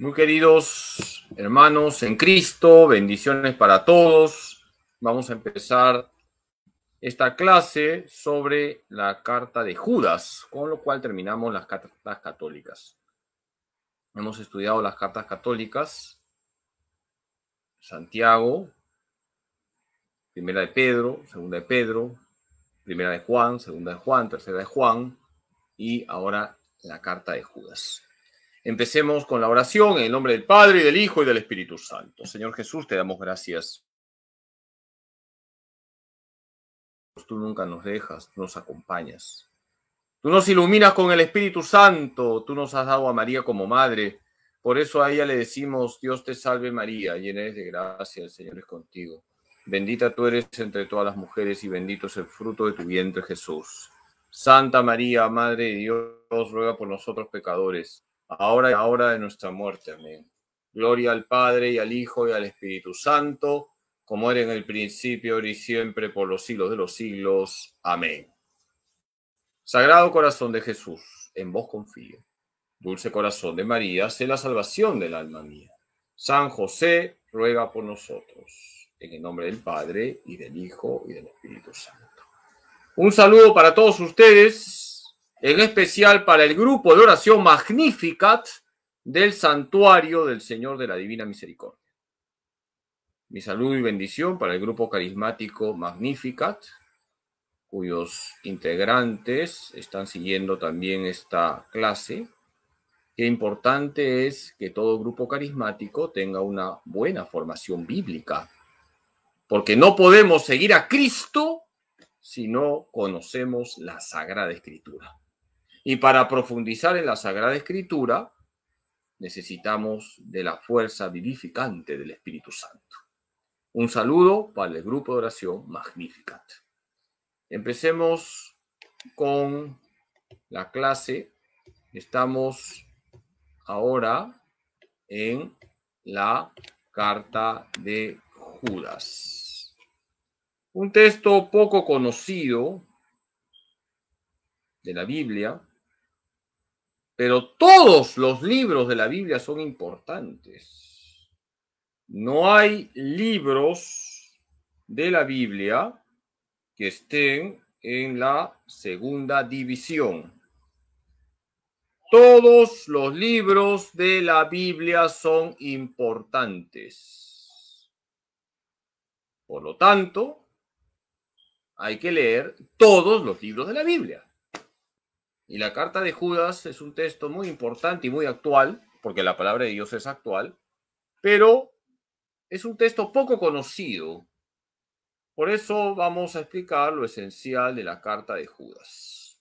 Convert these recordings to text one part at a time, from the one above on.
Muy queridos hermanos en Cristo, bendiciones para todos. Vamos a empezar esta clase sobre la carta de Judas, con lo cual terminamos las cartas católicas. Hemos estudiado las cartas católicas, Santiago, primera de Pedro, segunda de Pedro, primera de Juan, segunda de Juan, tercera de Juan y ahora la carta de Judas. Empecemos con la oración en el nombre del Padre, y del Hijo y del Espíritu Santo. Señor Jesús, te damos gracias. Tú nunca nos dejas, nos acompañas. Tú nos iluminas con el Espíritu Santo, tú nos has dado a María como madre. Por eso a ella le decimos, Dios te salve María, llena de gracia, el Señor es contigo. Bendita tú eres entre todas las mujeres y bendito es el fruto de tu vientre Jesús. Santa María, Madre de Dios, ruega por nosotros pecadores ahora y ahora de nuestra muerte. Amén. Gloria al Padre y al Hijo y al Espíritu Santo, como era en el principio, ahora y siempre, por los siglos de los siglos. Amén. Sagrado corazón de Jesús, en vos confío. Dulce corazón de María, sé la salvación del alma mía. San José, ruega por nosotros. En el nombre del Padre y del Hijo y del Espíritu Santo. Un saludo para todos ustedes en especial para el grupo de oración Magnificat del santuario del Señor de la Divina Misericordia. Mi saludo y bendición para el grupo carismático Magnificat, cuyos integrantes están siguiendo también esta clase. Qué importante es que todo grupo carismático tenga una buena formación bíblica, porque no podemos seguir a Cristo si no conocemos la Sagrada Escritura. Y para profundizar en la Sagrada Escritura, necesitamos de la fuerza vivificante del Espíritu Santo. Un saludo para el grupo de oración Magnificat. Empecemos con la clase. Estamos ahora en la carta de Judas. Un texto poco conocido de la Biblia, pero todos los libros de la Biblia son importantes. No hay libros de la Biblia que estén en la segunda división. Todos los libros de la Biblia son importantes. Por lo tanto, hay que leer todos los libros de la Biblia. Y la carta de Judas es un texto muy importante y muy actual, porque la palabra de Dios es actual, pero es un texto poco conocido. Por eso vamos a explicar lo esencial de la carta de Judas.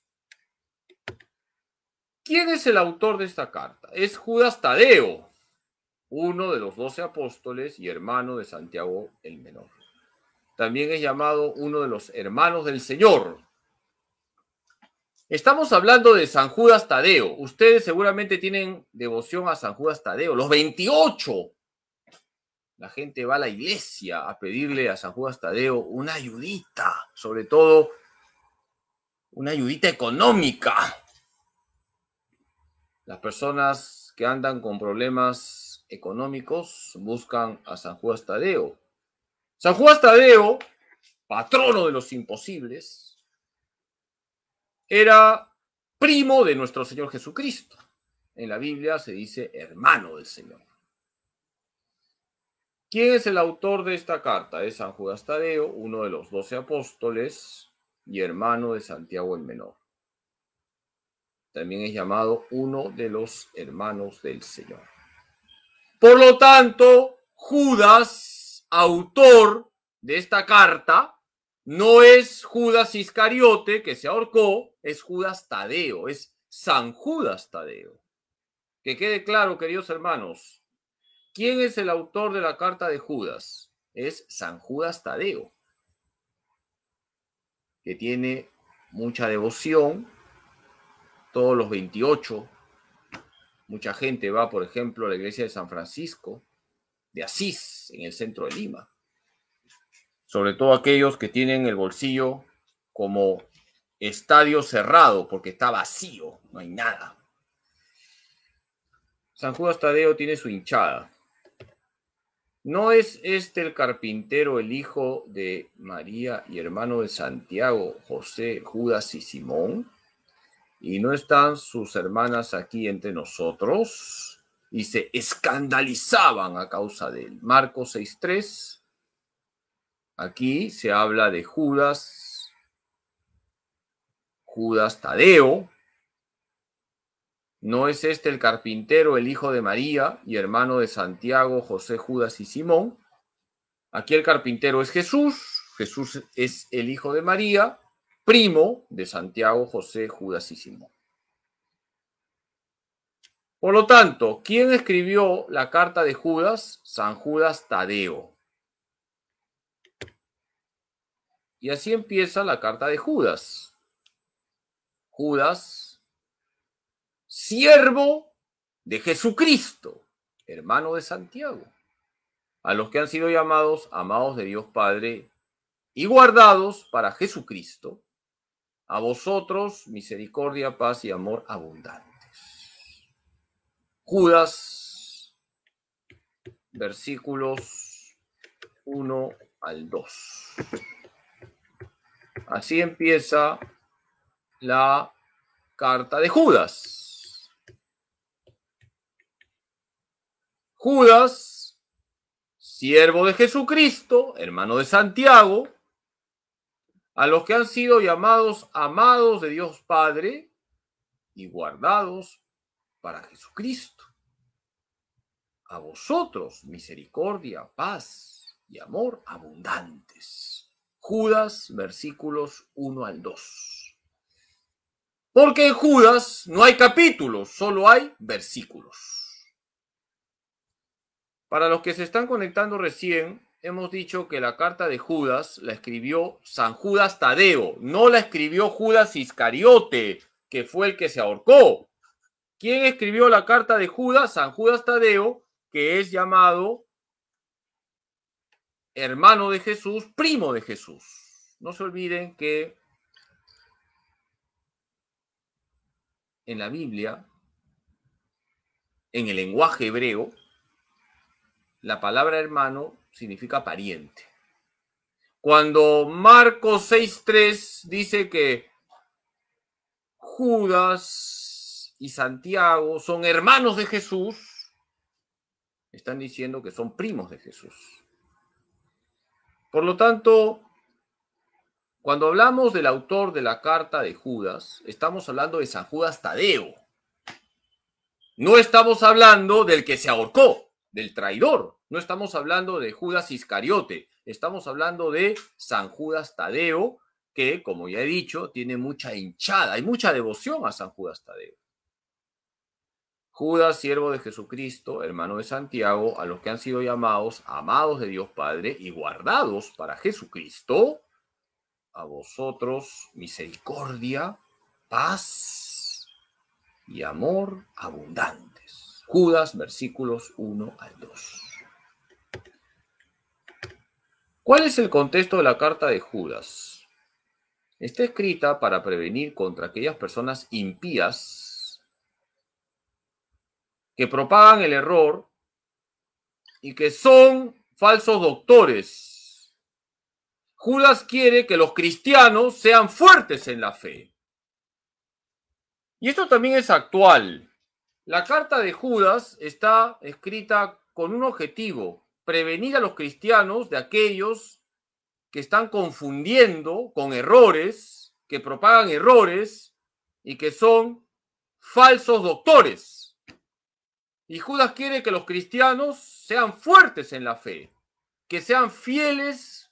¿Quién es el autor de esta carta? Es Judas Tadeo, uno de los doce apóstoles y hermano de Santiago el Menor. También es llamado uno de los hermanos del Señor, Estamos hablando de San Judas Tadeo. Ustedes seguramente tienen devoción a San Judas Tadeo. Los 28. La gente va a la iglesia a pedirle a San Judas Tadeo una ayudita, sobre todo una ayudita económica. Las personas que andan con problemas económicos buscan a San Judas Tadeo. San Judas Tadeo, patrono de los imposibles, era primo de nuestro Señor Jesucristo. En la Biblia se dice hermano del Señor. ¿Quién es el autor de esta carta? Es San Judas Tadeo, uno de los doce apóstoles y hermano de Santiago el Menor. También es llamado uno de los hermanos del Señor. Por lo tanto, Judas, autor de esta carta, no es Judas Iscariote que se ahorcó, es Judas Tadeo, es San Judas Tadeo. Que quede claro, queridos hermanos, ¿quién es el autor de la carta de Judas? Es San Judas Tadeo, que tiene mucha devoción, todos los 28. Mucha gente va, por ejemplo, a la iglesia de San Francisco de Asís, en el centro de Lima sobre todo aquellos que tienen el bolsillo como estadio cerrado, porque está vacío, no hay nada. San Judas Tadeo tiene su hinchada. ¿No es este el carpintero, el hijo de María y hermano de Santiago, José, Judas y Simón? ¿Y no están sus hermanas aquí entre nosotros? Y se escandalizaban a causa de él. Marcos 6.3 Aquí se habla de Judas, Judas Tadeo. ¿No es este el carpintero, el hijo de María y hermano de Santiago, José, Judas y Simón? Aquí el carpintero es Jesús, Jesús es el hijo de María, primo de Santiago, José, Judas y Simón. Por lo tanto, ¿quién escribió la carta de Judas? San Judas Tadeo. Y así empieza la carta de Judas. Judas, siervo de Jesucristo, hermano de Santiago, a los que han sido llamados amados de Dios Padre y guardados para Jesucristo, a vosotros misericordia, paz y amor abundantes. Judas, versículos 1 al 2. Así empieza la carta de Judas. Judas, siervo de Jesucristo, hermano de Santiago, a los que han sido llamados amados de Dios Padre y guardados para Jesucristo. A vosotros misericordia, paz y amor abundantes Judas, versículos 1 al 2. Porque en Judas no hay capítulos, solo hay versículos. Para los que se están conectando recién, hemos dicho que la carta de Judas la escribió San Judas Tadeo, no la escribió Judas Iscariote, que fue el que se ahorcó. ¿Quién escribió la carta de Judas? San Judas Tadeo, que es llamado hermano de Jesús, primo de Jesús. No se olviden que en la Biblia, en el lenguaje hebreo, la palabra hermano significa pariente. Cuando Marcos 6.3 dice que Judas y Santiago son hermanos de Jesús, están diciendo que son primos de Jesús. Por lo tanto, cuando hablamos del autor de la carta de Judas, estamos hablando de San Judas Tadeo. No estamos hablando del que se ahorcó, del traidor. No estamos hablando de Judas Iscariote. Estamos hablando de San Judas Tadeo, que, como ya he dicho, tiene mucha hinchada, y mucha devoción a San Judas Tadeo. Judas, siervo de Jesucristo, hermano de Santiago, a los que han sido llamados, amados de Dios Padre y guardados para Jesucristo, a vosotros misericordia, paz y amor abundantes. Judas, versículos 1 al 2. ¿Cuál es el contexto de la carta de Judas? Está escrita para prevenir contra aquellas personas impías que propagan el error y que son falsos doctores. Judas quiere que los cristianos sean fuertes en la fe. Y esto también es actual. La carta de Judas está escrita con un objetivo, prevenir a los cristianos de aquellos que están confundiendo con errores, que propagan errores y que son falsos doctores. Y Judas quiere que los cristianos sean fuertes en la fe, que sean fieles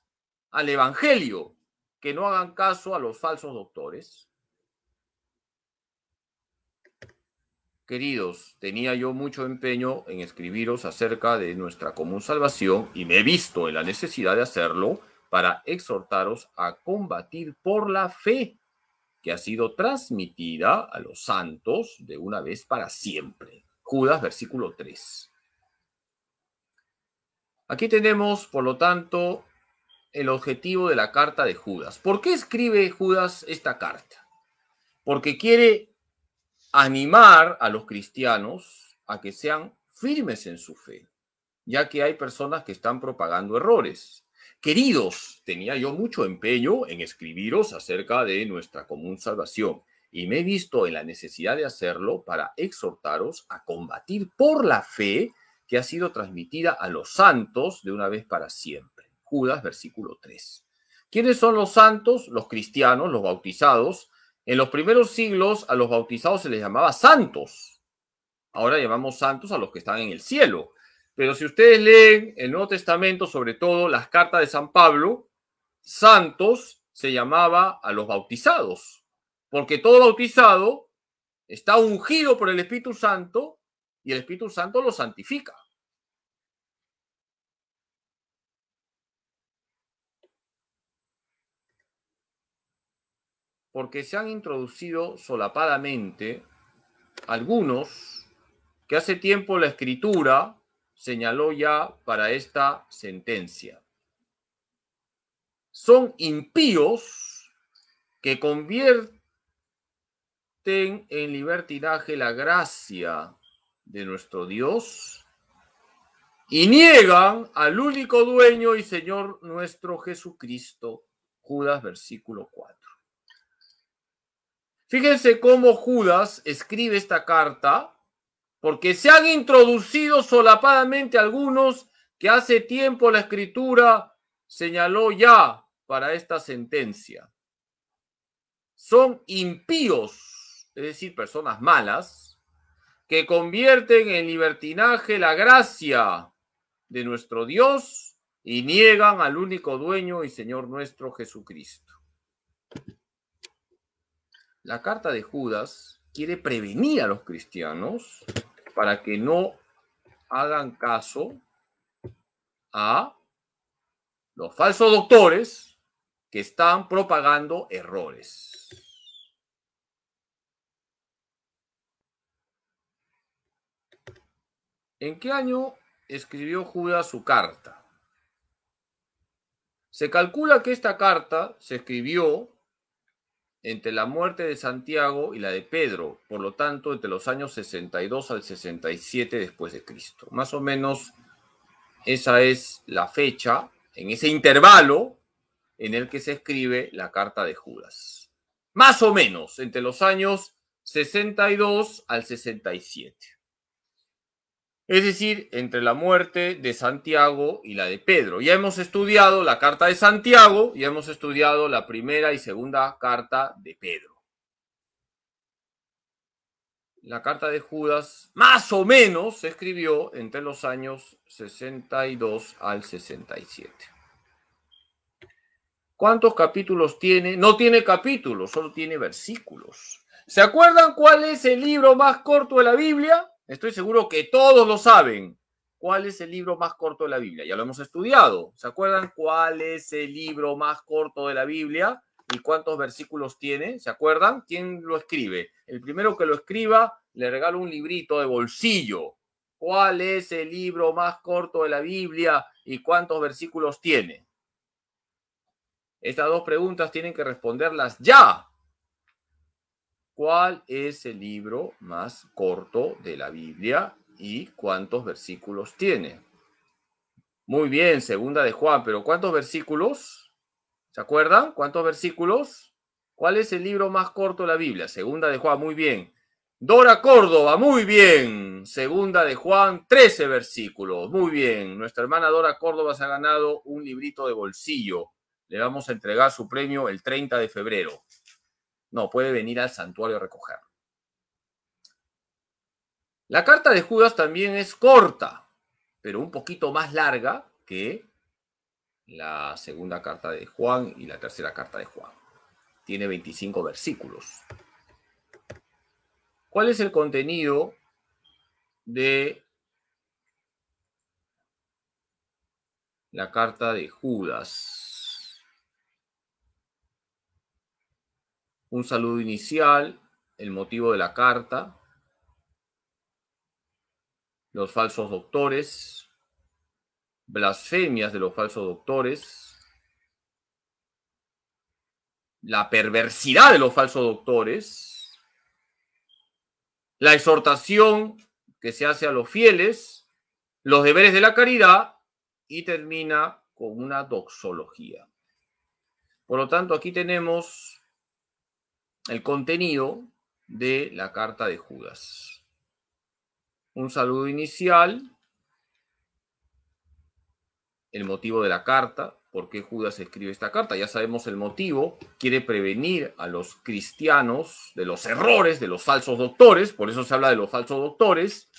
al Evangelio, que no hagan caso a los falsos doctores. Queridos, tenía yo mucho empeño en escribiros acerca de nuestra común salvación y me he visto en la necesidad de hacerlo para exhortaros a combatir por la fe que ha sido transmitida a los santos de una vez para siempre. Judas, versículo 3. Aquí tenemos, por lo tanto, el objetivo de la carta de Judas. ¿Por qué escribe Judas esta carta? Porque quiere animar a los cristianos a que sean firmes en su fe, ya que hay personas que están propagando errores. Queridos, tenía yo mucho empeño en escribiros acerca de nuestra común salvación y me he visto en la necesidad de hacerlo para exhortaros a combatir por la fe que ha sido transmitida a los santos de una vez para siempre. Judas, versículo 3. ¿Quiénes son los santos? Los cristianos, los bautizados. En los primeros siglos a los bautizados se les llamaba santos. Ahora llamamos santos a los que están en el cielo. Pero si ustedes leen el Nuevo Testamento, sobre todo las cartas de San Pablo, santos se llamaba a los bautizados porque todo bautizado está ungido por el Espíritu Santo y el Espíritu Santo lo santifica. Porque se han introducido solapadamente algunos que hace tiempo la escritura señaló ya para esta sentencia. Son impíos que convierten en libertinaje la gracia de nuestro Dios y niegan al único dueño y Señor nuestro Jesucristo. Judas versículo 4. Fíjense cómo Judas escribe esta carta, porque se han introducido solapadamente algunos que hace tiempo la escritura señaló ya para esta sentencia. Son impíos es decir, personas malas, que convierten en libertinaje la gracia de nuestro Dios y niegan al único dueño y Señor nuestro Jesucristo. La carta de Judas quiere prevenir a los cristianos para que no hagan caso a los falsos doctores que están propagando errores. ¿En qué año escribió Judas su carta? Se calcula que esta carta se escribió entre la muerte de Santiago y la de Pedro, por lo tanto entre los años 62 al 67 después de Cristo. Más o menos esa es la fecha, en ese intervalo en el que se escribe la carta de Judas. Más o menos entre los años 62 al 67 es decir, entre la muerte de Santiago y la de Pedro. Ya hemos estudiado la carta de Santiago, y hemos estudiado la primera y segunda carta de Pedro. La carta de Judas, más o menos, se escribió entre los años 62 al 67. ¿Cuántos capítulos tiene? No tiene capítulos, solo tiene versículos. ¿Se acuerdan cuál es el libro más corto de la Biblia? Estoy seguro que todos lo saben. ¿Cuál es el libro más corto de la Biblia? Ya lo hemos estudiado. ¿Se acuerdan cuál es el libro más corto de la Biblia y cuántos versículos tiene? ¿Se acuerdan? ¿Quién lo escribe? El primero que lo escriba le regalo un librito de bolsillo. ¿Cuál es el libro más corto de la Biblia y cuántos versículos tiene? Estas dos preguntas tienen que responderlas ya, ¿Cuál es el libro más corto de la Biblia y cuántos versículos tiene? Muy bien, segunda de Juan, pero ¿cuántos versículos? ¿Se acuerdan? ¿Cuántos versículos? ¿Cuál es el libro más corto de la Biblia? Segunda de Juan, muy bien. Dora Córdoba, muy bien. Segunda de Juan, 13 versículos. Muy bien. Nuestra hermana Dora Córdoba se ha ganado un librito de bolsillo. Le vamos a entregar su premio el 30 de febrero. No, puede venir al santuario a recoger. La carta de Judas también es corta, pero un poquito más larga que la segunda carta de Juan y la tercera carta de Juan. Tiene 25 versículos. ¿Cuál es el contenido de la carta de Judas? un saludo inicial, el motivo de la carta, los falsos doctores, blasfemias de los falsos doctores, la perversidad de los falsos doctores, la exhortación que se hace a los fieles, los deberes de la caridad y termina con una doxología. Por lo tanto, aquí tenemos el contenido de la carta de Judas. Un saludo inicial, el motivo de la carta, por qué Judas escribe esta carta. Ya sabemos el motivo, quiere prevenir a los cristianos de los errores de los falsos doctores, por eso se habla de los falsos doctores,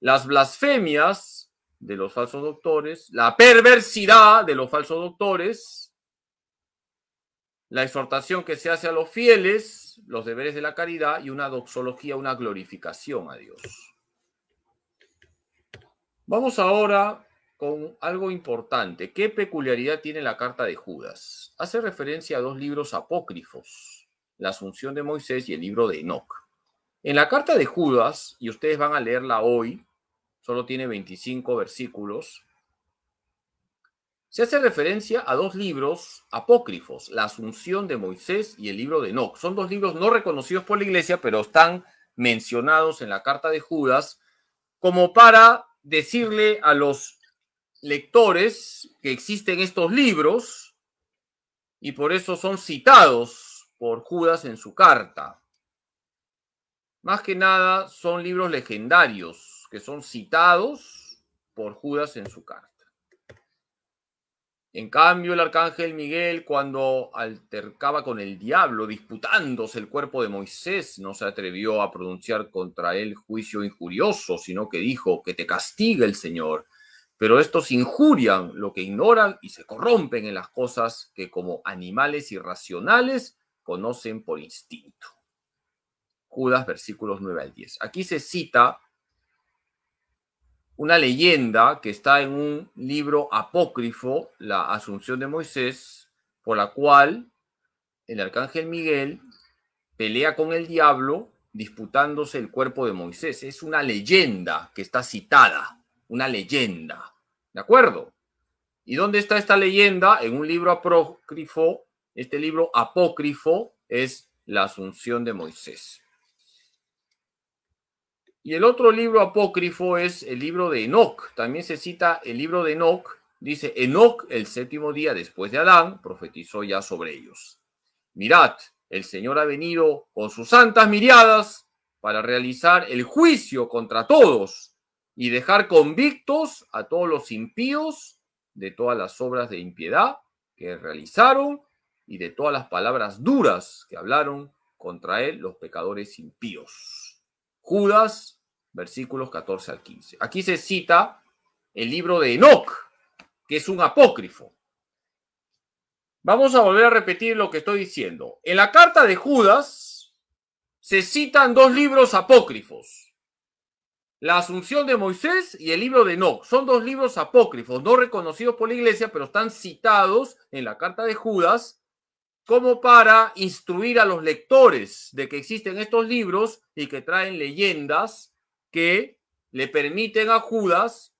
las blasfemias de los falsos doctores, la perversidad de los falsos doctores, la exhortación que se hace a los fieles, los deberes de la caridad y una doxología, una glorificación a Dios. Vamos ahora con algo importante. ¿Qué peculiaridad tiene la carta de Judas? Hace referencia a dos libros apócrifos, la Asunción de Moisés y el libro de Enoch. En la carta de Judas, y ustedes van a leerla hoy, solo tiene 25 versículos, se hace referencia a dos libros apócrifos, La Asunción de Moisés y el libro de Enoch. Son dos libros no reconocidos por la Iglesia, pero están mencionados en la carta de Judas como para decirle a los lectores que existen estos libros y por eso son citados por Judas en su carta. Más que nada son libros legendarios que son citados por Judas en su carta. En cambio, el arcángel Miguel, cuando altercaba con el diablo, disputándose el cuerpo de Moisés, no se atrevió a pronunciar contra él juicio injurioso, sino que dijo, que te castigue el Señor. Pero estos injurian lo que ignoran y se corrompen en las cosas que como animales irracionales conocen por instinto. Judas, versículos 9 al 10. Aquí se cita una leyenda que está en un libro apócrifo, la Asunción de Moisés, por la cual el arcángel Miguel pelea con el diablo disputándose el cuerpo de Moisés. Es una leyenda que está citada, una leyenda. ¿De acuerdo? ¿Y dónde está esta leyenda? En un libro apócrifo, este libro apócrifo es la Asunción de Moisés. Y el otro libro apócrifo es el libro de Enoch. También se cita el libro de Enoch. Dice, Enoch el séptimo día después de Adán profetizó ya sobre ellos. Mirad, el Señor ha venido con sus santas miriadas para realizar el juicio contra todos y dejar convictos a todos los impíos de todas las obras de impiedad que realizaron y de todas las palabras duras que hablaron contra él los pecadores impíos. Judas, versículos 14 al 15. Aquí se cita el libro de Enoch, que es un apócrifo. Vamos a volver a repetir lo que estoy diciendo. En la carta de Judas se citan dos libros apócrifos. La Asunción de Moisés y el libro de Enoch. Son dos libros apócrifos, no reconocidos por la iglesia, pero están citados en la carta de Judas como para instruir a los lectores de que existen estos libros y que traen leyendas que le permiten a Judas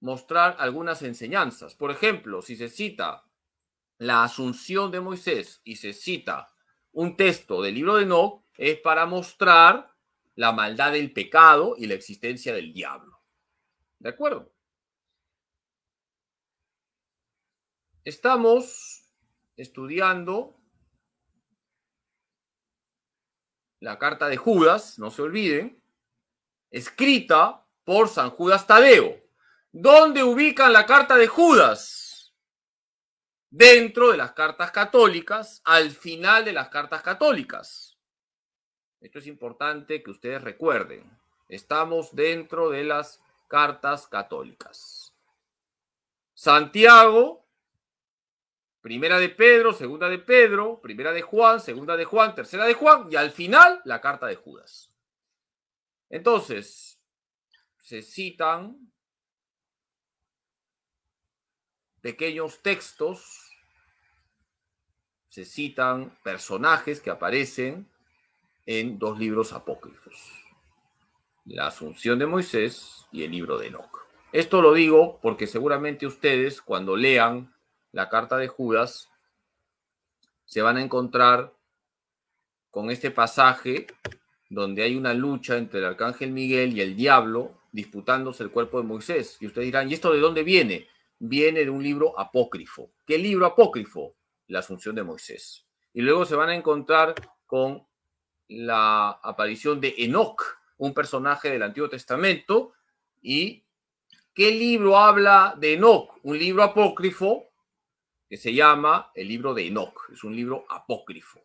mostrar algunas enseñanzas. Por ejemplo, si se cita la asunción de Moisés y se cita un texto del libro de No, es para mostrar la maldad del pecado y la existencia del diablo. ¿De acuerdo? Estamos estudiando la carta de Judas, no se olviden, escrita por San Judas Tadeo. ¿Dónde ubican la carta de Judas? Dentro de las cartas católicas, al final de las cartas católicas. Esto es importante que ustedes recuerden. Estamos dentro de las cartas católicas. Santiago Primera de Pedro, segunda de Pedro, primera de Juan, segunda de Juan, tercera de Juan y al final la carta de Judas. Entonces, se citan pequeños textos, se citan personajes que aparecen en dos libros apócrifos, la Asunción de Moisés y el libro de Enoch. Esto lo digo porque seguramente ustedes cuando lean la carta de Judas, se van a encontrar con este pasaje donde hay una lucha entre el arcángel Miguel y el diablo disputándose el cuerpo de Moisés. Y ustedes dirán, ¿y esto de dónde viene? Viene de un libro apócrifo. ¿Qué libro apócrifo? La Asunción de Moisés. Y luego se van a encontrar con la aparición de Enoch, un personaje del Antiguo Testamento. ¿Y qué libro habla de Enoch? Un libro apócrifo que se llama El libro de Enoch. Es un libro apócrifo.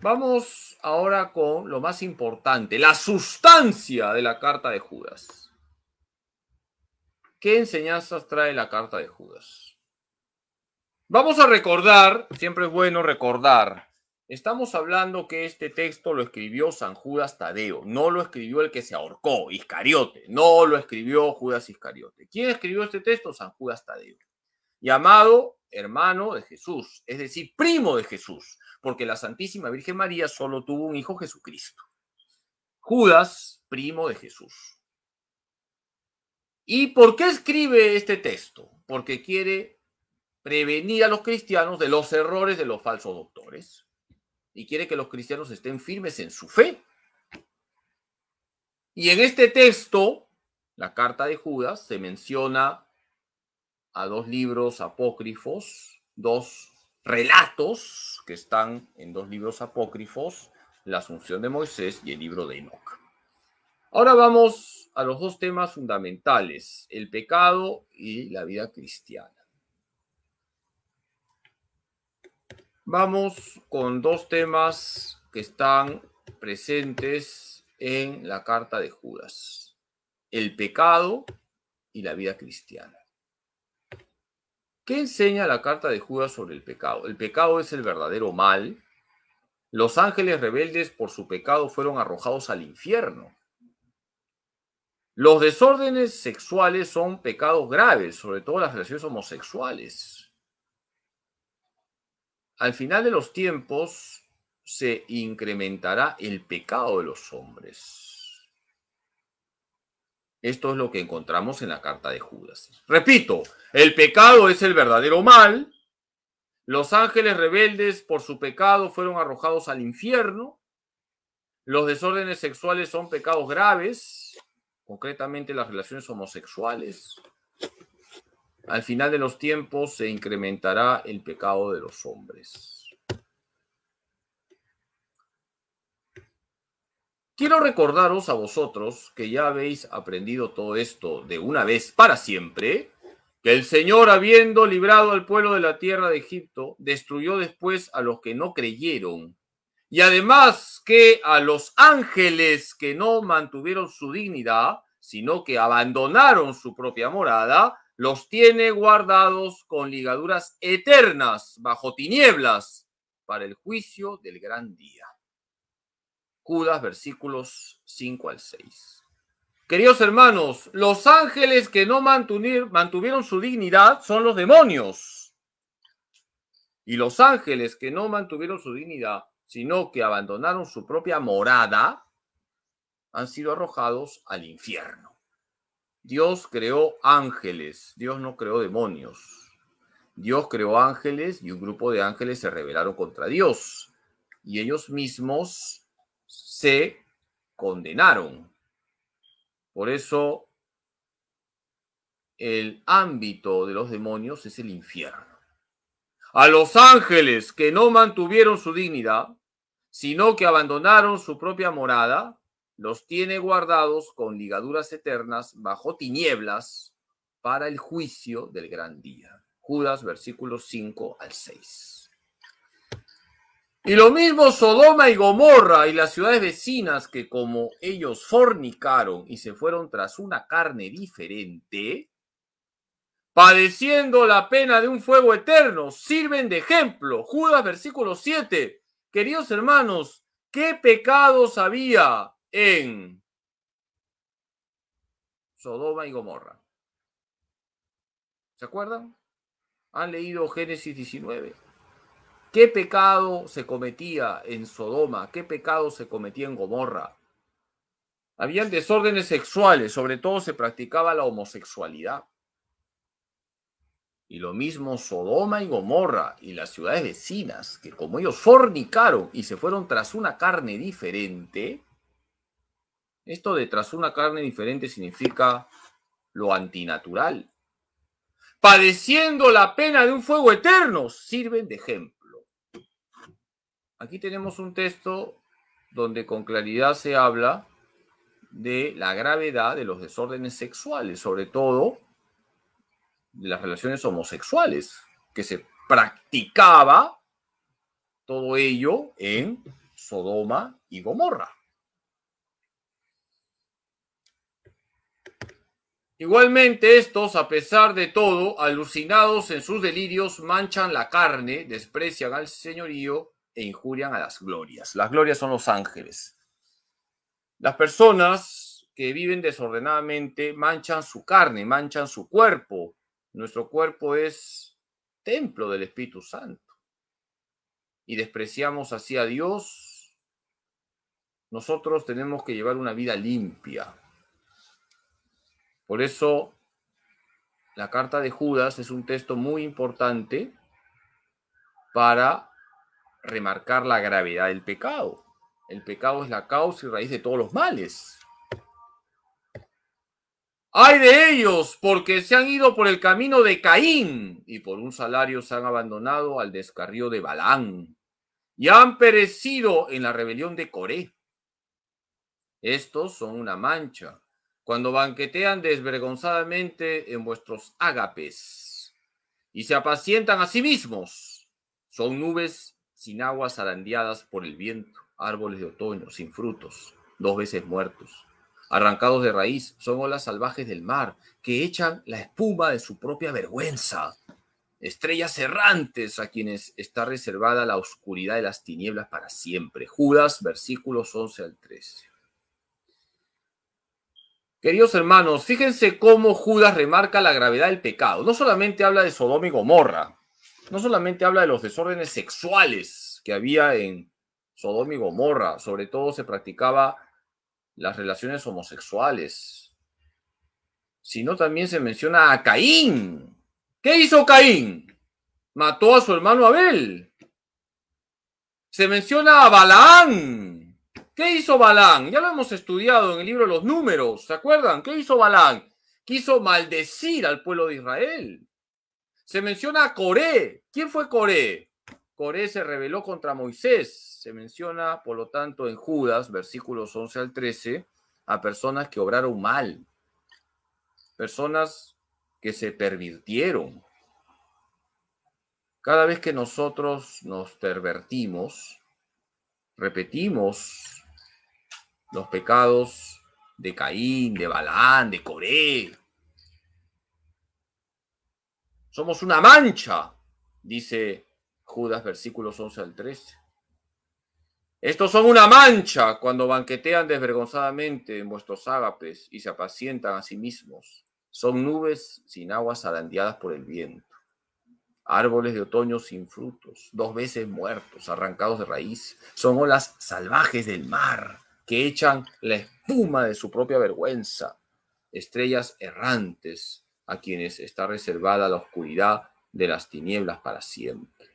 Vamos ahora con lo más importante, la sustancia de la carta de Judas. ¿Qué enseñanzas trae la carta de Judas? Vamos a recordar, siempre es bueno recordar, Estamos hablando que este texto lo escribió San Judas Tadeo, no lo escribió el que se ahorcó, Iscariote, no lo escribió Judas Iscariote. ¿Quién escribió este texto? San Judas Tadeo, llamado hermano de Jesús, es decir, primo de Jesús, porque la Santísima Virgen María solo tuvo un hijo Jesucristo. Judas, primo de Jesús. ¿Y por qué escribe este texto? Porque quiere prevenir a los cristianos de los errores de los falsos doctores y quiere que los cristianos estén firmes en su fe. Y en este texto, la carta de Judas, se menciona a dos libros apócrifos, dos relatos que están en dos libros apócrifos, la Asunción de Moisés y el libro de Enoch. Ahora vamos a los dos temas fundamentales, el pecado y la vida cristiana. Vamos con dos temas que están presentes en la carta de Judas. El pecado y la vida cristiana. ¿Qué enseña la carta de Judas sobre el pecado? El pecado es el verdadero mal. Los ángeles rebeldes por su pecado fueron arrojados al infierno. Los desórdenes sexuales son pecados graves, sobre todo las relaciones homosexuales al final de los tiempos se incrementará el pecado de los hombres. Esto es lo que encontramos en la carta de Judas. Repito, el pecado es el verdadero mal. Los ángeles rebeldes por su pecado fueron arrojados al infierno. Los desórdenes sexuales son pecados graves, concretamente las relaciones homosexuales. Al final de los tiempos se incrementará el pecado de los hombres. Quiero recordaros a vosotros que ya habéis aprendido todo esto de una vez para siempre, que el Señor, habiendo librado al pueblo de la tierra de Egipto, destruyó después a los que no creyeron, y además que a los ángeles que no mantuvieron su dignidad, sino que abandonaron su propia morada, los tiene guardados con ligaduras eternas bajo tinieblas para el juicio del gran día. Judas versículos 5 al 6. Queridos hermanos, los ángeles que no mantuvieron su dignidad son los demonios. Y los ángeles que no mantuvieron su dignidad, sino que abandonaron su propia morada, han sido arrojados al infierno. Dios creó ángeles, Dios no creó demonios. Dios creó ángeles y un grupo de ángeles se rebelaron contra Dios y ellos mismos se condenaron. Por eso el ámbito de los demonios es el infierno. A los ángeles que no mantuvieron su dignidad, sino que abandonaron su propia morada, los tiene guardados con ligaduras eternas bajo tinieblas para el juicio del gran día. Judas versículos 5 al 6. Y lo mismo Sodoma y Gomorra y las ciudades vecinas que como ellos fornicaron y se fueron tras una carne diferente, padeciendo la pena de un fuego eterno, sirven de ejemplo. Judas versículo 7. Queridos hermanos, ¿qué pecados había en Sodoma y Gomorra. ¿Se acuerdan? ¿Han leído Génesis 19? ¿Qué pecado se cometía en Sodoma? ¿Qué pecado se cometía en Gomorra? Habían desórdenes sexuales, sobre todo se practicaba la homosexualidad. Y lo mismo Sodoma y Gomorra y las ciudades vecinas, que como ellos fornicaron y se fueron tras una carne diferente, esto de tras una carne diferente significa lo antinatural. Padeciendo la pena de un fuego eterno, sirven de ejemplo. Aquí tenemos un texto donde con claridad se habla de la gravedad de los desórdenes sexuales, sobre todo de las relaciones homosexuales, que se practicaba todo ello en Sodoma y Gomorra. Igualmente estos, a pesar de todo, alucinados en sus delirios, manchan la carne, desprecian al señorío e injurian a las glorias. Las glorias son los ángeles. Las personas que viven desordenadamente manchan su carne, manchan su cuerpo. Nuestro cuerpo es templo del Espíritu Santo. Y despreciamos así a Dios. Nosotros tenemos que llevar una vida limpia, por eso la carta de Judas es un texto muy importante para remarcar la gravedad del pecado. El pecado es la causa y raíz de todos los males. Hay de ellos porque se han ido por el camino de Caín y por un salario se han abandonado al descarrío de Balán y han perecido en la rebelión de Coré. Estos son una mancha cuando banquetean desvergonzadamente en vuestros ágapes y se apacientan a sí mismos. Son nubes sin aguas arandeadas por el viento, árboles de otoño sin frutos, dos veces muertos. Arrancados de raíz, son olas salvajes del mar que echan la espuma de su propia vergüenza. Estrellas errantes a quienes está reservada la oscuridad de las tinieblas para siempre. Judas, versículos 11 al 13. Queridos hermanos, fíjense cómo Judas remarca la gravedad del pecado. No solamente habla de Sodoma y Gomorra, no solamente habla de los desórdenes sexuales que había en Sodoma y Gomorra, sobre todo se practicaba las relaciones homosexuales, sino también se menciona a Caín. ¿Qué hizo Caín? Mató a su hermano Abel. Se menciona a Balaán, ¿Qué hizo Balán? Ya lo hemos estudiado en el libro de los números, ¿se acuerdan? ¿Qué hizo Balán? Quiso maldecir al pueblo de Israel. Se menciona a Coré. ¿Quién fue Coré? Coré se rebeló contra Moisés. Se menciona, por lo tanto, en Judas, versículos 11 al 13, a personas que obraron mal, personas que se pervirtieron. Cada vez que nosotros nos pervertimos, repetimos los pecados de Caín, de Balaán, de Coré. Somos una mancha, dice Judas versículos 11 al 13. Estos son una mancha cuando banquetean desvergonzadamente en vuestros ágapes y se apacientan a sí mismos. Son nubes sin aguas arandeadas por el viento. Árboles de otoño sin frutos, dos veces muertos, arrancados de raíz. Son olas salvajes del mar, que echan la espuma de su propia vergüenza, estrellas errantes a quienes está reservada la oscuridad de las tinieblas para siempre.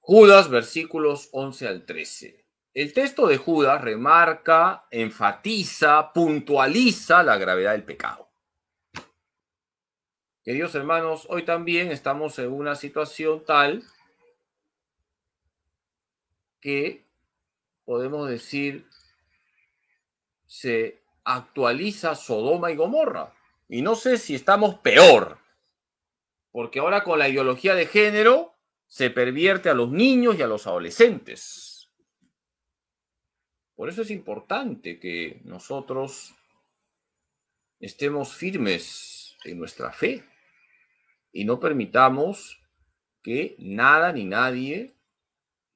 Judas, versículos 11 al 13. El texto de Judas remarca, enfatiza, puntualiza la gravedad del pecado. Queridos hermanos, hoy también estamos en una situación tal que podemos decir se actualiza Sodoma y Gomorra. Y no sé si estamos peor, porque ahora con la ideología de género se pervierte a los niños y a los adolescentes. Por eso es importante que nosotros estemos firmes en nuestra fe y no permitamos que nada ni nadie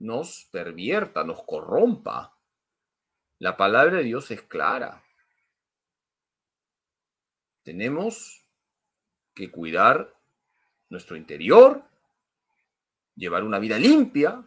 nos pervierta, nos corrompa. La palabra de Dios es clara. Tenemos que cuidar nuestro interior, llevar una vida limpia.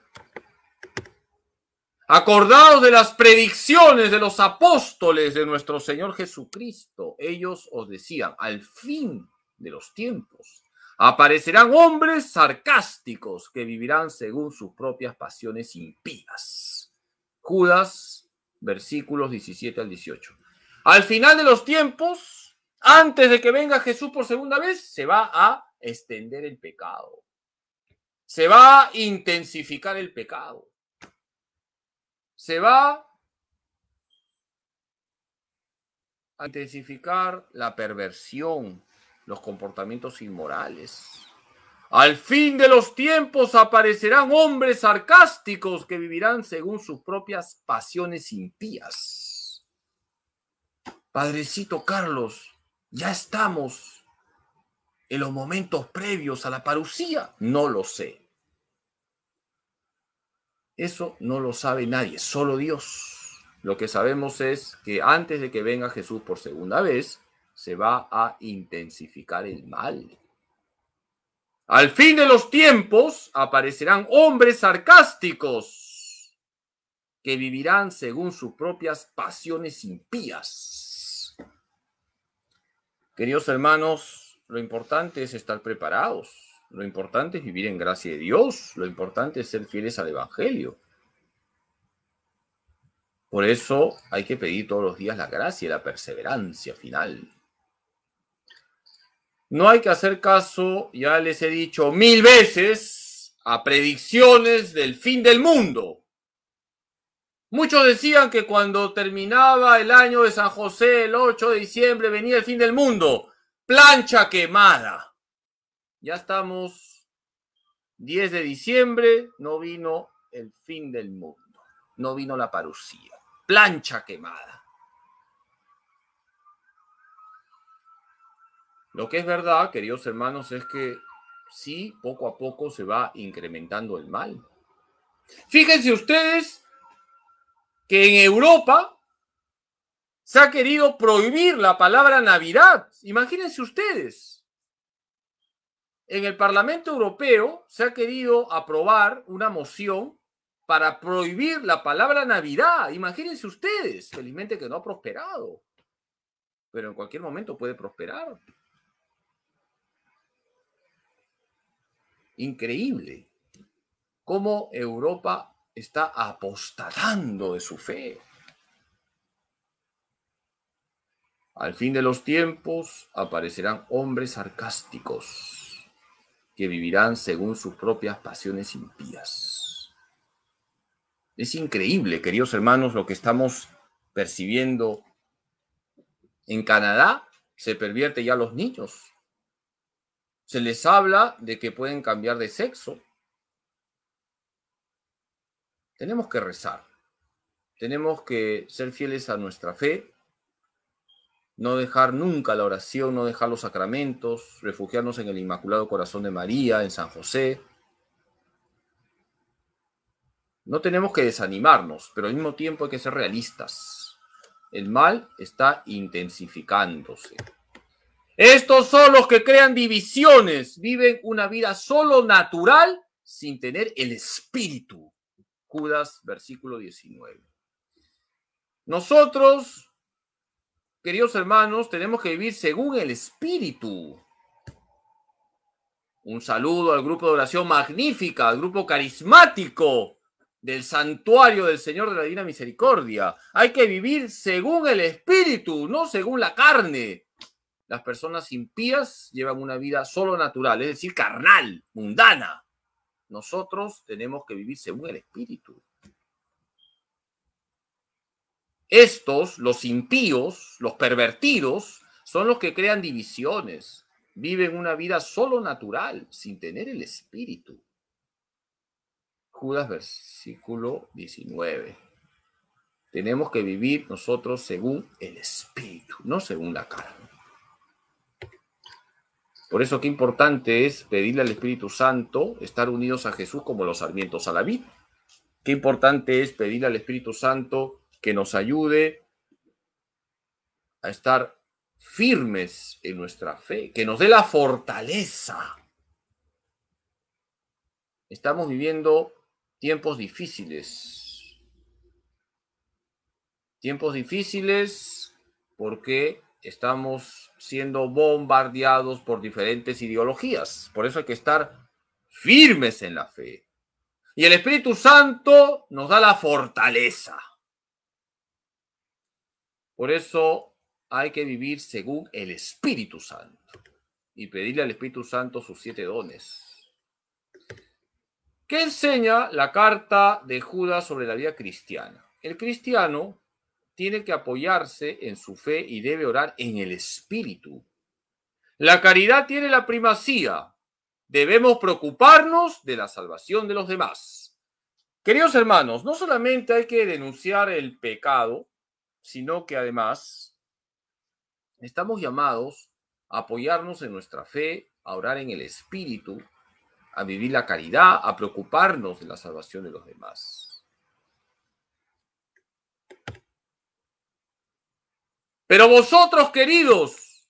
acordados de las predicciones de los apóstoles de nuestro Señor Jesucristo. Ellos os decían, al fin de los tiempos, aparecerán hombres sarcásticos que vivirán según sus propias pasiones impías. Judas, versículos 17 al 18. Al final de los tiempos, antes de que venga Jesús por segunda vez, se va a extender el pecado. Se va a intensificar el pecado. Se va a intensificar la perversión, los comportamientos inmorales. Al fin de los tiempos aparecerán hombres sarcásticos que vivirán según sus propias pasiones impías. Padrecito Carlos, ya estamos en los momentos previos a la parucía. No lo sé. Eso no lo sabe nadie, solo Dios. Lo que sabemos es que antes de que venga Jesús por segunda vez, se va a intensificar el mal. Al fin de los tiempos aparecerán hombres sarcásticos que vivirán según sus propias pasiones impías. Queridos hermanos, lo importante es estar preparados, lo importante es vivir en gracia de Dios, lo importante es ser fieles al Evangelio. Por eso hay que pedir todos los días la gracia y la perseverancia final. No hay que hacer caso, ya les he dicho mil veces, a predicciones del fin del mundo. Muchos decían que cuando terminaba el año de San José, el 8 de diciembre, venía el fin del mundo. Plancha quemada. Ya estamos 10 de diciembre, no vino el fin del mundo, no vino la parucía. Plancha quemada. Lo que es verdad, queridos hermanos, es que sí, poco a poco se va incrementando el mal. Fíjense ustedes que en Europa se ha querido prohibir la palabra Navidad. Imagínense ustedes. En el Parlamento Europeo se ha querido aprobar una moción para prohibir la palabra Navidad. Imagínense ustedes. Felizmente que no ha prosperado. Pero en cualquier momento puede prosperar. increíble cómo Europa está apostatando de su fe. Al fin de los tiempos aparecerán hombres sarcásticos que vivirán según sus propias pasiones impías. Es increíble, queridos hermanos, lo que estamos percibiendo. En Canadá se pervierte ya a los niños se les habla de que pueden cambiar de sexo. Tenemos que rezar, tenemos que ser fieles a nuestra fe, no dejar nunca la oración, no dejar los sacramentos, refugiarnos en el Inmaculado Corazón de María, en San José. No tenemos que desanimarnos, pero al mismo tiempo hay que ser realistas. El mal está intensificándose. Estos son los que crean divisiones, viven una vida solo natural sin tener el espíritu. Judas, versículo 19. Nosotros, queridos hermanos, tenemos que vivir según el espíritu. Un saludo al grupo de oración magnífica, al grupo carismático del santuario del Señor de la Divina Misericordia. Hay que vivir según el espíritu, no según la carne las personas impías llevan una vida solo natural, es decir, carnal, mundana. Nosotros tenemos que vivir según el Espíritu. Estos, los impíos, los pervertidos, son los que crean divisiones, viven una vida solo natural, sin tener el Espíritu. Judas versículo 19. Tenemos que vivir nosotros según el Espíritu, no según la carne. Por eso qué importante es pedirle al Espíritu Santo estar unidos a Jesús como los sarmientos a la vida. Qué importante es pedirle al Espíritu Santo que nos ayude a estar firmes en nuestra fe, que nos dé la fortaleza. Estamos viviendo tiempos difíciles. Tiempos difíciles porque estamos siendo bombardeados por diferentes ideologías. Por eso hay que estar firmes en la fe. Y el Espíritu Santo nos da la fortaleza. Por eso hay que vivir según el Espíritu Santo y pedirle al Espíritu Santo sus siete dones. ¿Qué enseña la carta de Judas sobre la vida cristiana? El cristiano tiene que apoyarse en su fe y debe orar en el Espíritu. La caridad tiene la primacía. Debemos preocuparnos de la salvación de los demás. Queridos hermanos, no solamente hay que denunciar el pecado, sino que además estamos llamados a apoyarnos en nuestra fe, a orar en el Espíritu, a vivir la caridad, a preocuparnos de la salvación de los demás. Pero vosotros, queridos,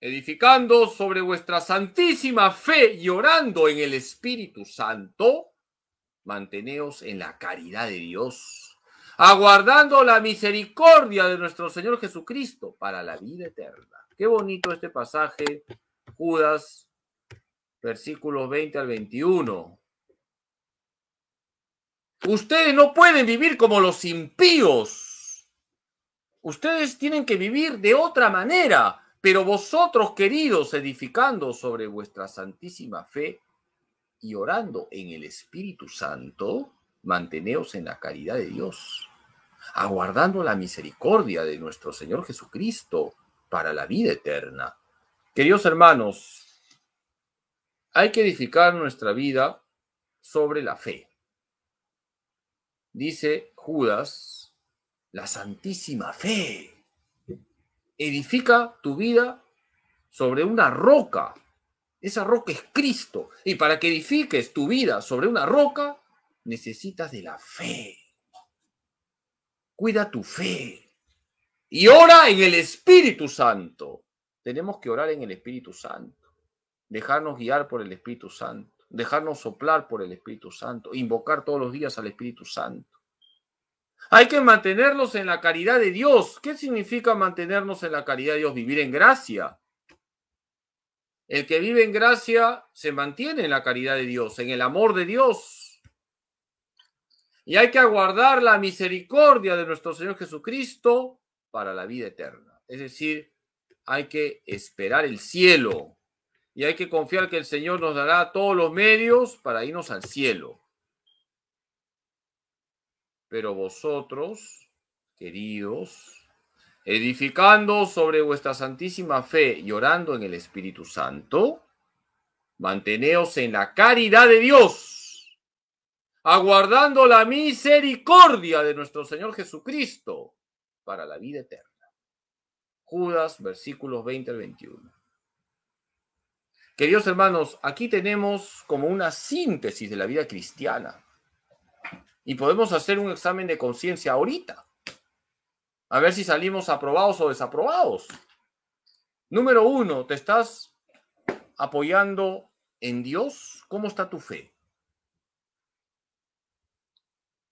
edificando sobre vuestra santísima fe y orando en el Espíritu Santo, manteneos en la caridad de Dios, aguardando la misericordia de nuestro Señor Jesucristo para la vida eterna. Qué bonito este pasaje, Judas, versículos 20 al 21. Ustedes no pueden vivir como los impíos Ustedes tienen que vivir de otra manera, pero vosotros, queridos, edificando sobre vuestra santísima fe y orando en el Espíritu Santo, manteneos en la caridad de Dios, aguardando la misericordia de nuestro Señor Jesucristo para la vida eterna. Queridos hermanos, hay que edificar nuestra vida sobre la fe. Dice Judas la santísima fe. Edifica tu vida sobre una roca. Esa roca es Cristo. Y para que edifiques tu vida sobre una roca, necesitas de la fe. Cuida tu fe. Y ora en el Espíritu Santo. Tenemos que orar en el Espíritu Santo. Dejarnos guiar por el Espíritu Santo. Dejarnos soplar por el Espíritu Santo. Invocar todos los días al Espíritu Santo. Hay que mantenernos en la caridad de Dios. ¿Qué significa mantenernos en la caridad de Dios? Vivir en gracia. El que vive en gracia se mantiene en la caridad de Dios, en el amor de Dios. Y hay que aguardar la misericordia de nuestro Señor Jesucristo para la vida eterna. Es decir, hay que esperar el cielo y hay que confiar que el Señor nos dará todos los medios para irnos al cielo. Pero vosotros, queridos, edificando sobre vuestra santísima fe y orando en el Espíritu Santo, manteneos en la caridad de Dios, aguardando la misericordia de nuestro Señor Jesucristo para la vida eterna. Judas, versículos 20 al 21. Queridos hermanos, aquí tenemos como una síntesis de la vida cristiana. Y podemos hacer un examen de conciencia ahorita. A ver si salimos aprobados o desaprobados. Número uno, ¿te estás apoyando en Dios? ¿Cómo está tu fe?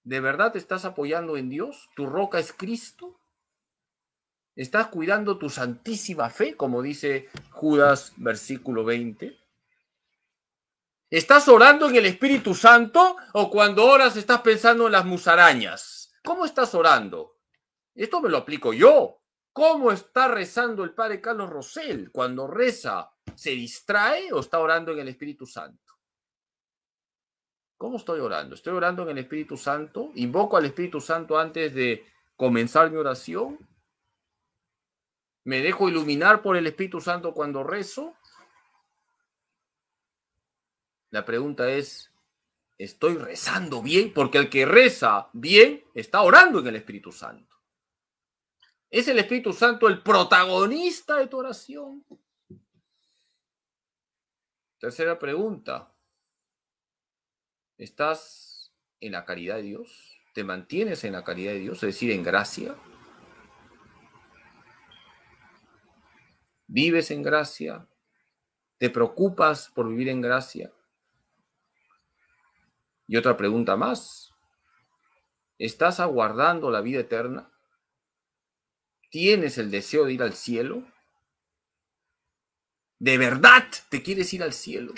¿De verdad te estás apoyando en Dios? ¿Tu roca es Cristo? ¿Estás cuidando tu santísima fe, como dice Judas versículo 20? ¿Estás orando en el Espíritu Santo o cuando oras estás pensando en las musarañas? ¿Cómo estás orando? Esto me lo aplico yo. ¿Cómo está rezando el Padre Carlos Rosell cuando reza? ¿Se distrae o está orando en el Espíritu Santo? ¿Cómo estoy orando? ¿Estoy orando en el Espíritu Santo? ¿Invoco al Espíritu Santo antes de comenzar mi oración? ¿Me dejo iluminar por el Espíritu Santo cuando rezo? La pregunta es, ¿estoy rezando bien? Porque el que reza bien está orando en el Espíritu Santo. ¿Es el Espíritu Santo el protagonista de tu oración? Tercera pregunta. ¿Estás en la caridad de Dios? ¿Te mantienes en la caridad de Dios, es decir, en gracia? ¿Vives en gracia? ¿Te preocupas por vivir en gracia? Y otra pregunta más. ¿Estás aguardando la vida eterna? ¿Tienes el deseo de ir al cielo? ¿De verdad te quieres ir al cielo?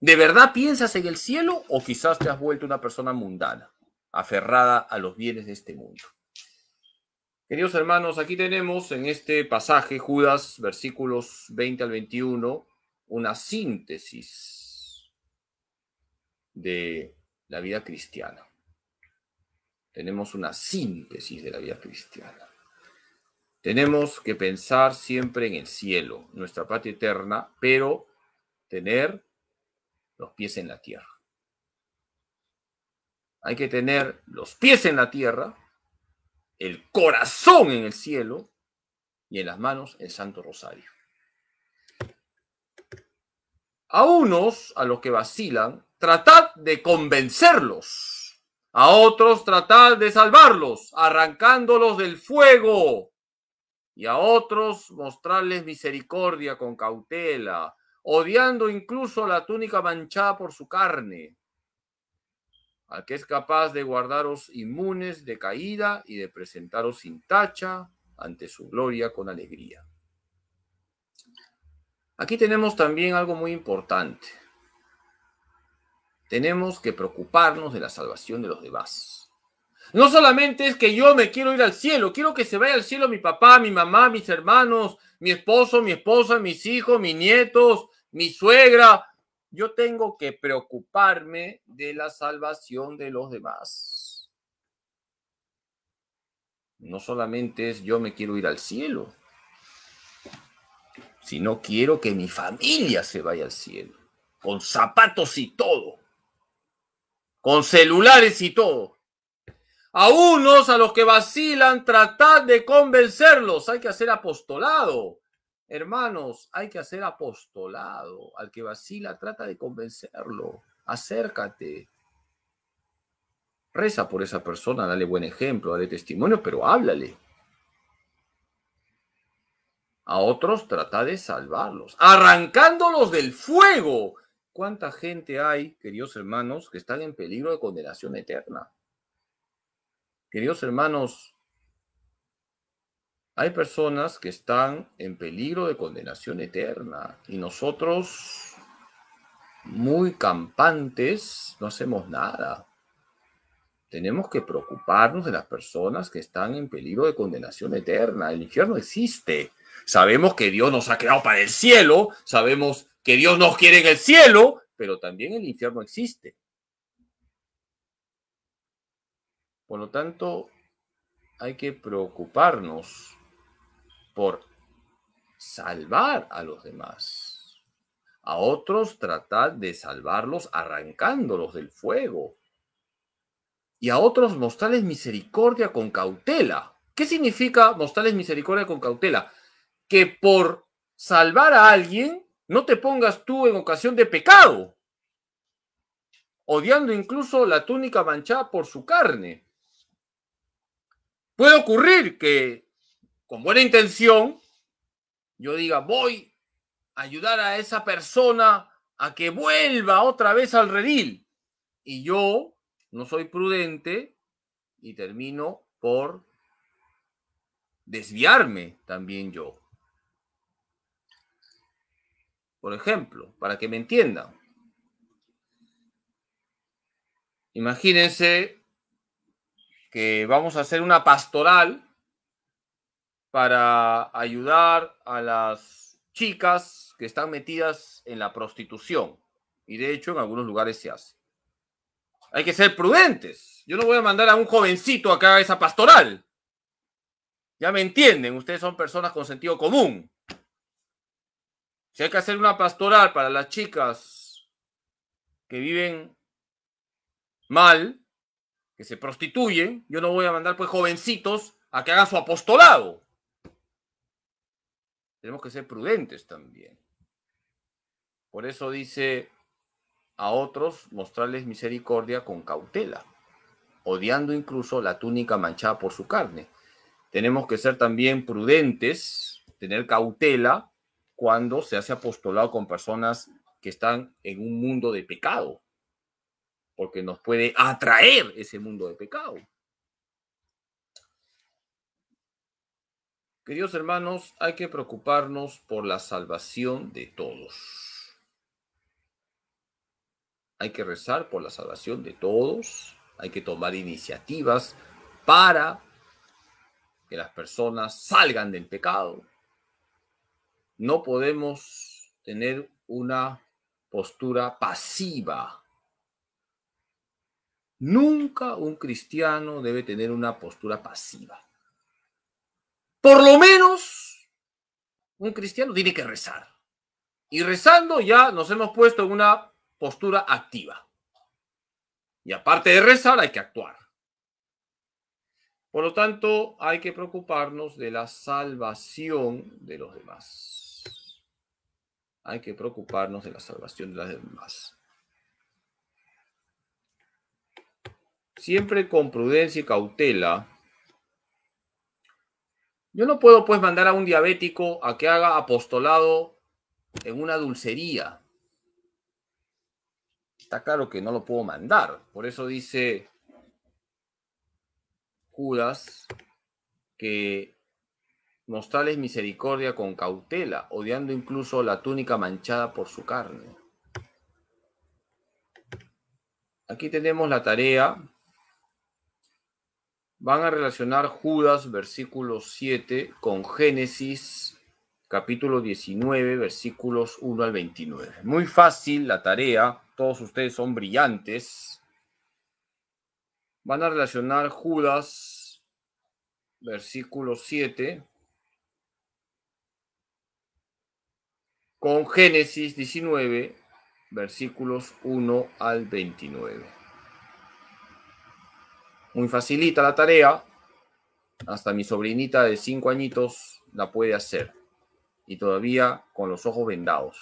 ¿De verdad piensas en el cielo o quizás te has vuelto una persona mundana, aferrada a los bienes de este mundo? Queridos hermanos, aquí tenemos en este pasaje, Judas, versículos 20 al 21, una síntesis de la vida cristiana. Tenemos una síntesis de la vida cristiana. Tenemos que pensar siempre en el cielo, nuestra patria eterna, pero tener los pies en la tierra. Hay que tener los pies en la tierra, el corazón en el cielo y en las manos el Santo Rosario. A unos, a los que vacilan, tratad de convencerlos. A otros tratad de salvarlos, arrancándolos del fuego. Y a otros mostrarles misericordia con cautela, odiando incluso la túnica manchada por su carne. Al que es capaz de guardaros inmunes de caída y de presentaros sin tacha ante su gloria con alegría. Aquí tenemos también algo muy importante tenemos que preocuparnos de la salvación de los demás. No solamente es que yo me quiero ir al cielo, quiero que se vaya al cielo mi papá, mi mamá, mis hermanos, mi esposo, mi esposa, mis hijos, mis nietos, mi suegra. Yo tengo que preocuparme de la salvación de los demás. No solamente es yo me quiero ir al cielo, sino quiero que mi familia se vaya al cielo, con zapatos y todo con celulares y todo. A unos a los que vacilan, tratad de convencerlos. Hay que hacer apostolado. Hermanos, hay que hacer apostolado. Al que vacila, trata de convencerlo. Acércate. Reza por esa persona, dale buen ejemplo, dale testimonio, pero háblale. A otros trata de salvarlos, arrancándolos del fuego ¿Cuánta gente hay, queridos hermanos, que están en peligro de condenación eterna? Queridos hermanos, hay personas que están en peligro de condenación eterna y nosotros, muy campantes, no hacemos nada. Tenemos que preocuparnos de las personas que están en peligro de condenación eterna. El infierno existe Sabemos que Dios nos ha creado para el cielo, sabemos que Dios nos quiere en el cielo, pero también el infierno existe. Por lo tanto, hay que preocuparnos por salvar a los demás. A otros tratar de salvarlos arrancándolos del fuego. Y a otros mostrarles misericordia con cautela. ¿Qué significa mostrarles misericordia con cautela? que por salvar a alguien no te pongas tú en ocasión de pecado, odiando incluso la túnica manchada por su carne. Puede ocurrir que con buena intención yo diga, voy a ayudar a esa persona a que vuelva otra vez al redil. Y yo no soy prudente y termino por desviarme también yo por ejemplo, para que me entiendan. Imagínense que vamos a hacer una pastoral para ayudar a las chicas que están metidas en la prostitución. Y de hecho en algunos lugares se hace. Hay que ser prudentes. Yo no voy a mandar a un jovencito a que esa pastoral. Ya me entienden, ustedes son personas con sentido común. Si hay que hacer una pastoral para las chicas que viven mal, que se prostituyen, yo no voy a mandar pues jovencitos a que hagan su apostolado. Tenemos que ser prudentes también. Por eso dice a otros mostrarles misericordia con cautela, odiando incluso la túnica manchada por su carne. Tenemos que ser también prudentes, tener cautela cuando se hace apostolado con personas que están en un mundo de pecado, porque nos puede atraer ese mundo de pecado. Queridos hermanos, hay que preocuparnos por la salvación de todos. Hay que rezar por la salvación de todos, hay que tomar iniciativas para que las personas salgan del pecado, no podemos tener una postura pasiva. Nunca un cristiano debe tener una postura pasiva. Por lo menos un cristiano tiene que rezar. Y rezando ya nos hemos puesto en una postura activa. Y aparte de rezar hay que actuar. Por lo tanto, hay que preocuparnos de la salvación de los demás hay que preocuparnos de la salvación de las demás. Siempre con prudencia y cautela. Yo no puedo pues mandar a un diabético a que haga apostolado en una dulcería. Está claro que no lo puedo mandar. Por eso dice Judas que mostrarles misericordia con cautela, odiando incluso la túnica manchada por su carne. Aquí tenemos la tarea. Van a relacionar Judas versículo 7 con Génesis capítulo 19 versículos 1 al 29. Muy fácil la tarea, todos ustedes son brillantes. Van a relacionar Judas versículo 7 con Génesis 19, versículos 1 al 29. Muy facilita la tarea. Hasta mi sobrinita de 5 añitos la puede hacer. Y todavía con los ojos vendados.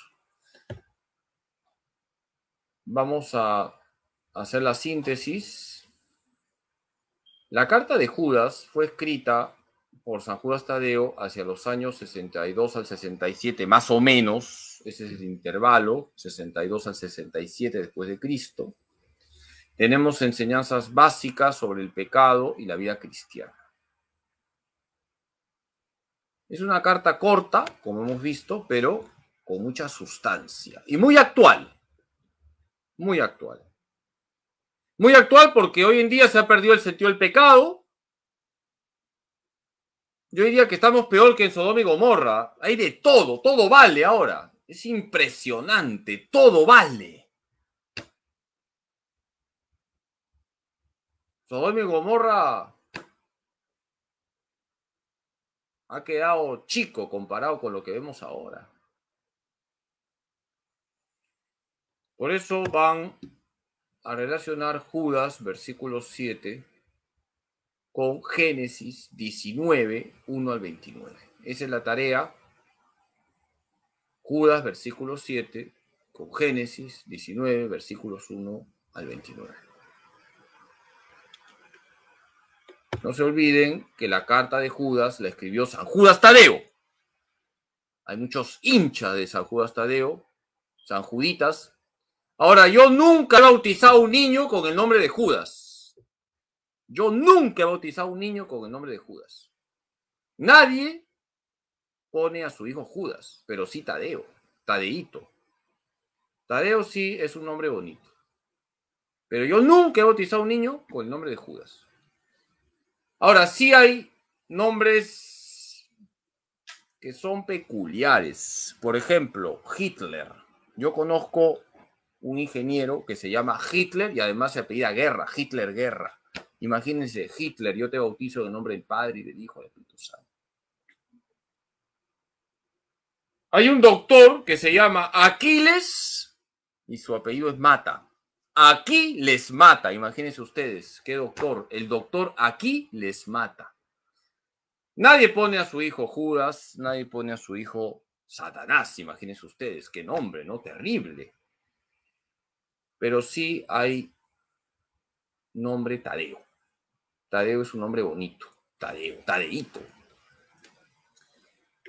Vamos a hacer la síntesis. La carta de Judas fue escrita por San Judas Tadeo hacia los años 62 al 67, más o menos, ese es el intervalo, 62 al 67 después de Cristo, tenemos enseñanzas básicas sobre el pecado y la vida cristiana. Es una carta corta, como hemos visto, pero con mucha sustancia y muy actual, muy actual. Muy actual porque hoy en día se ha perdido el sentido del pecado, yo diría que estamos peor que en Sodoma y Gomorra. Hay de todo, todo vale ahora. Es impresionante, todo vale. Sodoma y Gomorra ha quedado chico comparado con lo que vemos ahora. Por eso van a relacionar Judas, versículo 7, con Génesis 19, 1 al 29. Esa es la tarea. Judas, versículo 7, con Génesis 19, versículos 1 al 29. No se olviden que la carta de Judas la escribió San Judas Tadeo. Hay muchos hinchas de San Judas Tadeo, San Juditas. Ahora, yo nunca he bautizado a un niño con el nombre de Judas. Yo nunca he bautizado a un niño con el nombre de Judas. Nadie pone a su hijo Judas, pero sí Tadeo, Tadeito. Tadeo sí es un nombre bonito. Pero yo nunca he bautizado a un niño con el nombre de Judas. Ahora, sí hay nombres que son peculiares. Por ejemplo, Hitler. Yo conozco un ingeniero que se llama Hitler y además se apellida Guerra, Hitler Guerra. Imagínense, Hitler, yo te bautizo de nombre del Padre y del Hijo de del Espíritu Santo. Hay un doctor que se llama Aquiles y su apellido es Mata. Aquí les mata, imagínense ustedes, qué doctor, el doctor aquí les mata. Nadie pone a su hijo Judas, nadie pone a su hijo Satanás, imagínense ustedes, qué nombre, ¿no? Terrible. Pero sí hay nombre Tadeo. Tadeo es un hombre bonito. Tadeo, Tadeito.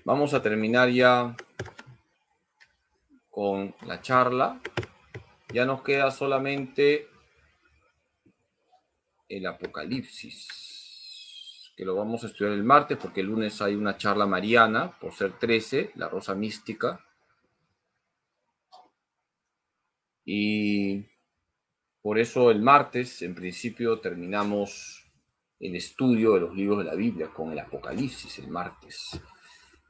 Vamos a terminar ya con la charla. Ya nos queda solamente el Apocalipsis, que lo vamos a estudiar el martes, porque el lunes hay una charla mariana, por ser 13, la Rosa Mística. Y por eso el martes, en principio, terminamos el estudio de los libros de la Biblia con el Apocalipsis el martes.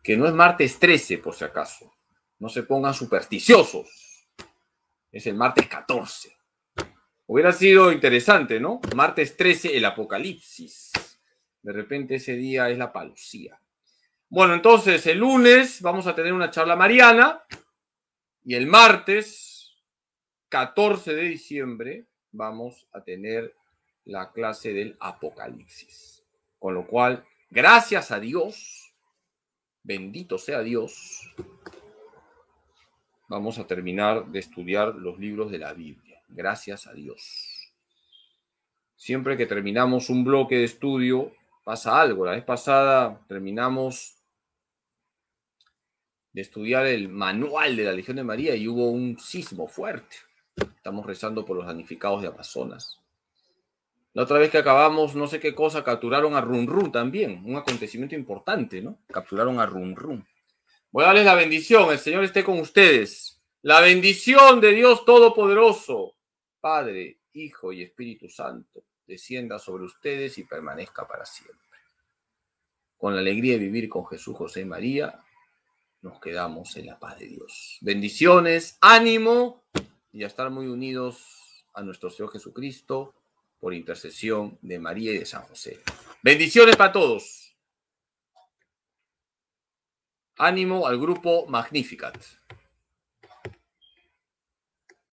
Que no es martes 13, por si acaso. No se pongan supersticiosos. Es el martes 14. Hubiera sido interesante, ¿no? Martes 13, el Apocalipsis. De repente ese día es la palucía. Bueno, entonces el lunes vamos a tener una charla mariana y el martes 14 de diciembre vamos a tener la clase del Apocalipsis. Con lo cual, gracias a Dios, bendito sea Dios, vamos a terminar de estudiar los libros de la Biblia. Gracias a Dios. Siempre que terminamos un bloque de estudio, pasa algo. La vez pasada terminamos de estudiar el manual de la Legión de María y hubo un sismo fuerte. Estamos rezando por los danificados de Amazonas. La otra vez que acabamos, no sé qué cosa, capturaron a Run Run también. Un acontecimiento importante, ¿no? Capturaron a Run Run. Voy a darles la bendición. El Señor esté con ustedes. La bendición de Dios Todopoderoso, Padre, Hijo y Espíritu Santo, descienda sobre ustedes y permanezca para siempre. Con la alegría de vivir con Jesús, José y María, nos quedamos en la paz de Dios. Bendiciones, ánimo y a estar muy unidos a nuestro Señor Jesucristo por intercesión de María y de San José. Bendiciones para todos. Ánimo al grupo Magnificat.